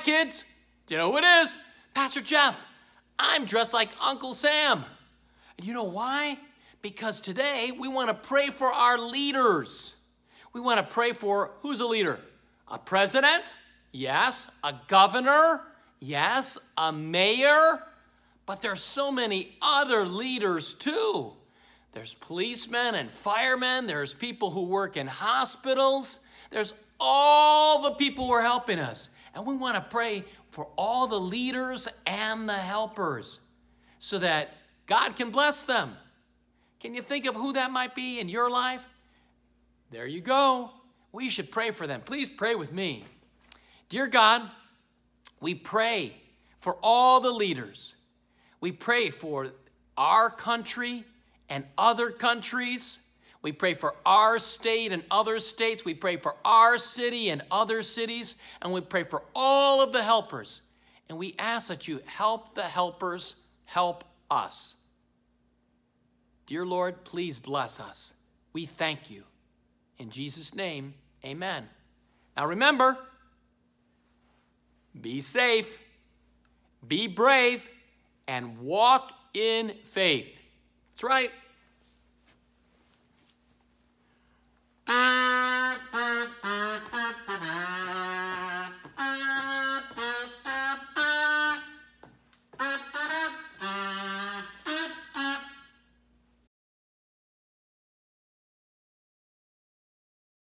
Hi, kids. Do you know who it is? Pastor Jeff. I'm dressed like Uncle Sam. And you know why? Because today we want to pray for our leaders. We want to pray for who's a leader? A president? Yes. A governor? Yes. A mayor? But there's so many other leaders too. There's policemen and firemen. There's people who work in hospitals. There's all the people who are helping us. And we want to pray for all the leaders and the helpers so that God can bless them. Can you think of who that might be in your life? There you go. We should pray for them. Please pray with me. Dear God, we pray for all the leaders. We pray for our country and other countries. We pray for our state and other states. We pray for our city and other cities. And we pray for all of the helpers. And we ask that you help the helpers help us. Dear Lord, please bless us. We thank you. In Jesus' name, amen. Now remember, be safe, be brave, and walk in faith. That's right.